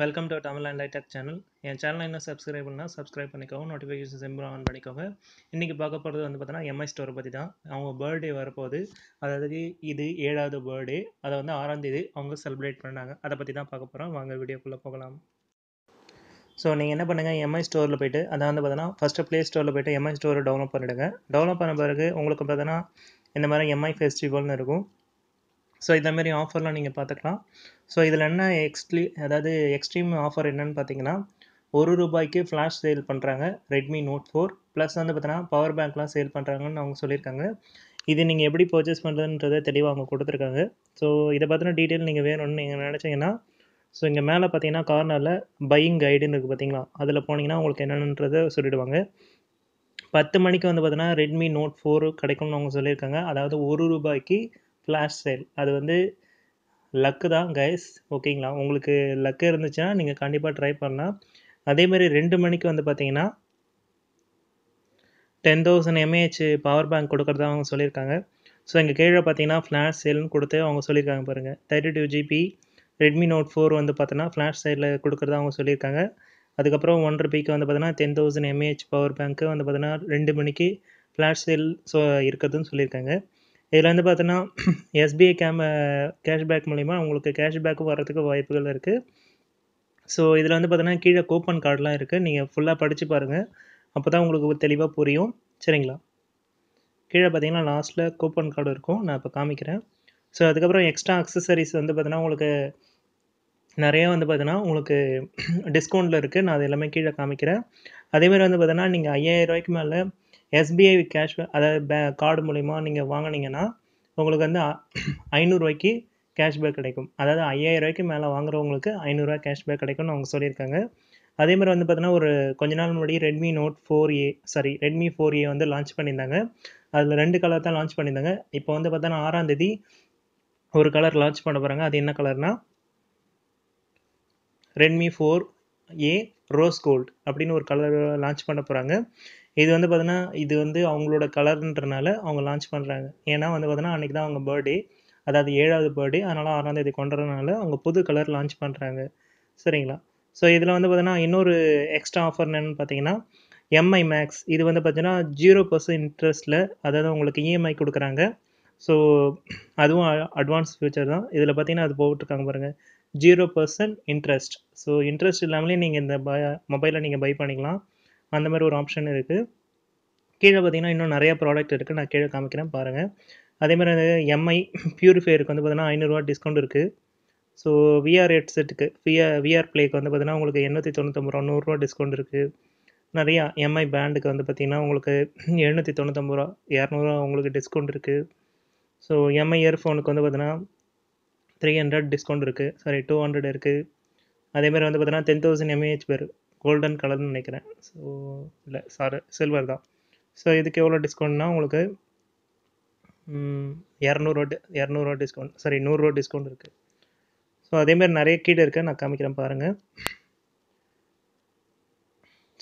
welcome to Tamil and லைடெக் channel என் channel இன்னும் சப்ஸ்கிரைப் பண்ணால் சப்ஸ்கிரைப் பண்ணிக்கோங்க நோட்டிஃபிகேஷன் சிம்பிள் ஆன் பண்ணிக்கோங்க இன்றைக்கி பார்க்க போகிறது வந்து பார்த்தீங்கன்னா எம்ஐ ஸ்டோரை பற்றி தான் அவங்க பர்த்டே வரப்போகுது அதாவது இது ஏழாவது பர்த்டே அதை வந்து ஆறாம் தேதி அவங்க செலிப்ரேட் பண்ணாங்க அதை பற்றி தான் பார்க்க போகிறோம் வாங்க வீடியோக்குள்ளே போகலாம் ஸோ நீங்கள் என்ன பண்ணுங்கள் எம்ஐ ஸ்டோரில் போய்ட்டு அதை வந்து பார்த்தீங்கன்னா ஃபஸ்ட்டு ப்ளே ஸ்டோரில் போய்ட்டு எம்ஐ ஸ்டோரை டவுன்லோட் பண்ணிவிடுங்க டவுன்லோட் பண்ண பிறகு உங்களுக்கு பார்த்தீங்கன்னா இந்த மாதிரி எம்ஐ ஃபெஸ்டிவல்னு இருக்கும் ஸோ மாதிரி ஆஃபர்லாம் நீங்கள் பார்த்துக்கலாம் ஸோ இதில் என்ன எக்ஸ்ட்லி அதாவது எக்ஸ்ட்ரீம் ஆஃபர் என்னென்னு பார்த்தீங்கன்னா ஒரு ரூபாய்க்கு ஃப்ளாஷ் சேல் பண்ணுறாங்க ரெட்மி நோட் ஃபோர் ப்ளஸ் வந்து பார்த்தீங்கன்னா பவர் பேங்க்லாம் சேல் பண்ணுறாங்கன்னு அவங்க சொல்லியிருக்காங்க இது நீங்கள் எப்படி பர்ச்சேஸ் பண்ணுறதுன்றதை தெளிவாக அவங்க கொடுத்துருக்காங்க ஸோ இதை பற்றின டீட்டெயில் நீங்கள் வேணும்னு நீங்கள் நினச்சிங்கன்னா ஸோ இங்கே மேலே பார்த்தீங்கன்னா கார்னரில் பையிங் கைடுன்னு இருக்குது பார்த்தீங்களா அதில் போனீங்கன்னா உங்களுக்கு என்னென்னன்றதை சொல்லிவிடுவாங்க பத்து மணிக்கு வந்து பார்த்தீங்கன்னா ரெட்மி நோட் ஃபோர் கிடைக்கும்னு அவங்க சொல்லியிருக்காங்க அதாவது ஒரு ரூபாய்க்கு ஃப்ளாஷ் சேல் அது வந்து லக்கு தான் கைஸ் ஓகேங்களா உங்களுக்கு லக்கு இருந்துச்சுன்னா நீங்கள் கண்டிப்பாக ட்ரை பண்ணலாம் அதேமாரி ரெண்டு மணிக்கு வந்து பார்த்தீங்கன்னா ten thousand mAh power bank கொடுக்குறதா அவங்க சொல்லியிருக்காங்க ஸோ இங்கே கீழே பார்த்தீங்கன்னா ஃப்ளாஷ் சேல்னு கொடுத்து அவங்க சொல்லியிருக்காங்க பாருங்கள் thirty two GB Redmi Note four வந்து பார்த்தோன்னா ஃப்ளாஷ் சைடில் கொடுக்குறதா அவங்க சொல்லியிருக்காங்க அதுக்கப்புறம் ஒன் ருபிக்கு வந்து பார்த்தோன்னா டென் தௌசண்ட் எம்ஏஹெச் பவர் பேங்க்கு வந்து பார்த்தோன்னா ரெண்டு மணிக்கு ஃப்ளாஷ் சேல் ஸோ இருக்கிறதுன்னு சொல்லியிருக்காங்க இதில் வந்து பார்த்தோன்னா எஸ்பிஐ கேம கேஷ்பேக் மூலிமா உங்களுக்கு கேஷ்பேக்கும் வர்றதுக்கு வாய்ப்புகள் இருக்குது ஸோ இதில் வந்து பார்த்தோன்னா கீழே கூப்பன் கார்டெலாம் இருக்குது நீங்கள் ஃபுல்லாக படித்து பாருங்கள் அப்போ தான் உங்களுக்கு தெளிவாக புரியும் சரிங்களா கீழே பார்த்தீங்கன்னா லாஸ்ட்டில் கூப்பன் கார்டு இருக்கும் நான் இப்போ காமிக்கிறேன் ஸோ அதுக்கப்புறம் எக்ஸ்ட்ரா அக்சசரிஸ் வந்து பார்த்தீங்கன்னா உங்களுக்கு நிறையா வந்து பார்த்தீங்கன்னா உங்களுக்கு டிஸ்கவுண்ட்டில் இருக்குது நான் அது எல்லாமே கீழே காமிக்கிறேன் அதேமாதிரி வந்து பார்த்தீங்கன்னா நீங்கள் ஐயாயிரம் ரூபாய்க்கு மேலே எஸ்பிஐ கேஷ் அதாவது பே கார்டு மூலிமா நீங்கள் வாங்கினீங்கன்னா உங்களுக்கு வந்து ஐநூறுரூவாய்க்கு கேஷ்பேக் கிடைக்கும் அதாவது ஐயாயிரரூவாய்க்கு மேலே வாங்குறவங்களுக்கு ஐநூறுரூவா கேஷ்பேக் கிடைக்கும்னு அவங்க சொல்லியிருக்காங்க அதே மாதிரி வந்து பார்த்தீங்கன்னா ஒரு கொஞ்ச நாள் முன்னாடி Redmi Note four A sorry Redmi four A வந்து லான்ச் பண்ணியிருந்தாங்க அதில் ரெண்டு கலர் தான் லான்ச் பண்ணியிருந்தாங்க இப்போ வந்து பார்த்தோன்னா ஆறாம் தேதி ஒரு கலர் லான்ச் பண்ண போகிறாங்க அது என்ன கலர்னா Redmi four A rose gold அப்படின்னு ஒரு கலர் லான்ச் பண்ண போகிறாங்க இது வந்து பார்த்தீங்கன்னா இது வந்து அவங்களோட கலர்ன்றனால அவங்க லான்ச் பண்ணுறாங்க ஏன்னா வந்து பார்த்தீங்கன்னா அன்றைக்கு தான் அவங்க பர்த்டே அதாவது ஏழாவது பர்த்டே அதனால் தேதி கொண்டாடுறதுனால அவங்க புது கலர் லான்ச் பண்ணுறாங்க சரிங்களா ஸோ இதில் வந்து பார்த்தீங்கன்னா இன்னொரு எக்ஸ்ட்ரா ஆஃபர் என்னென்னு பார்த்தீங்கன்னா எம்ஐ மேக்ஸ் இது வந்து பார்த்தீங்கன்னா ஜீரோ பர்சன்ட் இன்ட்ரெஸ்ட்டில் அதாவது உங்களுக்கு இஎம்ஐ e கொடுக்குறாங்க ஸோ அதுவும் அட்வான்ஸ் ஃபியூச்சர் தான் இதில் பார்த்தீங்கன்னா அது போட்டுருக்காங்க பாருங்கள் zero percent interest so interest இல்லாமலே நீங்கள் இந்த ப மொபைலை நீங்கள் பை பண்ணிக்கலாம் அந்த மாதிரி ஒரு ஆப்ஷன் இருக்குது கீழே பார்த்தீங்கன்னா இன்னும் நிறையா ப்ராடக்ட் இருக்குது நான் கீழே காமிக்கிறேன் பாருங்கள் அதேமாதிரி அந்த எம்ஐ ப்யூரிஃபையருக்கு வந்து பார்த்தீங்கன்னா ஐநூறுரூவா டிஸ்கவுண்ட் இருக்குது ஸோ விஆர் ஹெட்செட்டுக்கு விஆர் விஆர் பிளேக்கு வந்து பார்த்தீங்கன்னா உங்களுக்கு எண்ணூற்றி தொண்ணூற்றம்பது ரூபா நூறுரூவா டிஸ்கவுண்ட் இருக்குது நிறையா எம்ஐ பேண்டுக்கு வந்து பார்த்திங்கன்னா உங்களுக்கு எழுநூற்றி தொண்ணூற்றம்பது ரூபா இரநூறுவா உங்களுக்கு டிஸ்கவுண்ட் இருக்குது ஸோ எம்ஐ இயர்ஃபோனுக்கு வந்து பார்த்தீங்கன்னா த்ரீ ஹண்ட்ரட் டிஸ்கவுண்ட் இருக்குது சாரி டூ ஹண்ட்ரட் இருக்குது அதேமாதிரி வந்து பார்த்தீங்கன்னா டென் தௌசண்ட் எம்ஏஹெச் பேர் கோல்டன் கலர்னு நினைக்கிறேன் ஸோ இல்லை சாரு சில்வர் தான் ஸோ இதுக்கு எவ்வளோ டிஸ்கவுண்ட்னா உங்களுக்கு இரநூறுவா இரநூறுவா டிஸ்கவுண்ட் சாரி நூறுரூவா டிஸ்கவுண்ட் இருக்குது ஸோ அதேமாதிரி நிறைய கீழே இருக்குது நான் காமிக்கிறேன் பாருங்கள்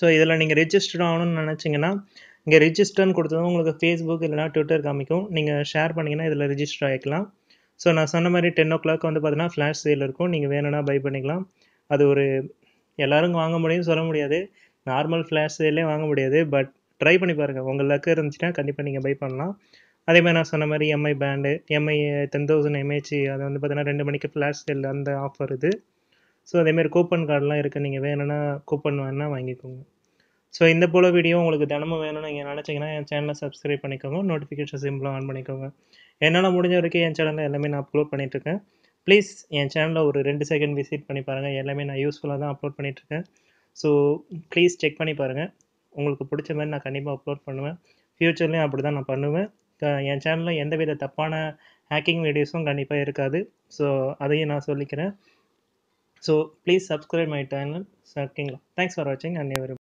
ஸோ இதில் நீங்கள் ரிஜிஸ்டர் ஆகணும்னு நினச்சிங்கன்னா இங்கே ரிஜிஸ்டர்னு கொடுத்ததும் உங்களுக்கு ஃபேஸ்புக் இல்லைனா ட்விட்டர் காமிக்கும் நீங்கள் ஷேர் பண்ணிங்கன்னா இதில் ரிஜிஸ்டர் ஆகிக்கலாம் ஸோ நான் சொன்ன மாதிரி டென் ஓ கிளாக் வந்து பார்த்தீங்கன்னா ஃப்ளாஷ் சேல் இருக்கும் நீங்கள் வேணும்னா பை பண்ணிக்கலாம் அது ஒரு எல்லாரும் வாங்க முடியும்னு சொல்ல முடியாது நார்மல் ஃப்ளாஷ் வாங்க முடியாது பட் ட்ரை பண்ணி பாருங்கள் லக்கு இருந்துச்சுன்னா கண்டிப்பாக நீங்கள் பை பண்ணலாம் அதே மாதிரி நான் சொன்ன மாதிரி Mi band Mi ten thousand mAh அதை வந்து பார்த்தீங்கன்னா ரெண்டு மணிக்கு ஃப்ளாஷ் சேல் அந்த ஆஃபர் இது ஸோ அதேமாதிரி கூப்பன் கார்டெலாம் இருக்குது நீங்கள் வேணும்னா கூப்பன் வேணால் வாங்கிக்கோங்க ஸோ இந்த போல் வீடியோ உங்களுக்கு தினமும் வேணும்னு நீங்கள் நினச்சிங்கன்னா என் சேனலை சப்ஸ்கிரைப் பண்ணிக்கோங்க நோட்டிஃபிகேஷன் சிம்பிளாக ஆன் பண்ணிக்கோங்க என்னால் முடிஞ்ச வரைக்கும் என் சேனலில் எல்லாமே நான் அப்லோட் பண்ணிகிட்ருக்கேன் ப்ளீஸ் என் சேனலில் ஒரு ரெண்டு செகண்ட் விசிட் பண்ணி பாருங்கள் எல்லாமே நான் யூஸ்ஃபுல்லாக தான் அப்லோட் பண்ணிகிட்ருக்கேன் ஸோ ப்ளீஸ் செக் பண்ணி பாருங்கள் உங்களுக்கு பிடிச்ச மாதிரி நான் கண்டிப்பாக அப்லோட் பண்ணுவேன் ஃப்யூச்சர்லேயும் அப்படி தான் நான் பண்ணுவேன் என் சேனலில் எந்தவித தப்பான ஹேக்கிங் வீடியோஸும் கண்டிப்பாக இருக்காது ஸோ அதையும் நான் சொல்லிக்கிறேன் so please subscribe my channel ஓகேங்களா தேங்க்ஸ் ஃபார் வாட்சிங் அண்ட்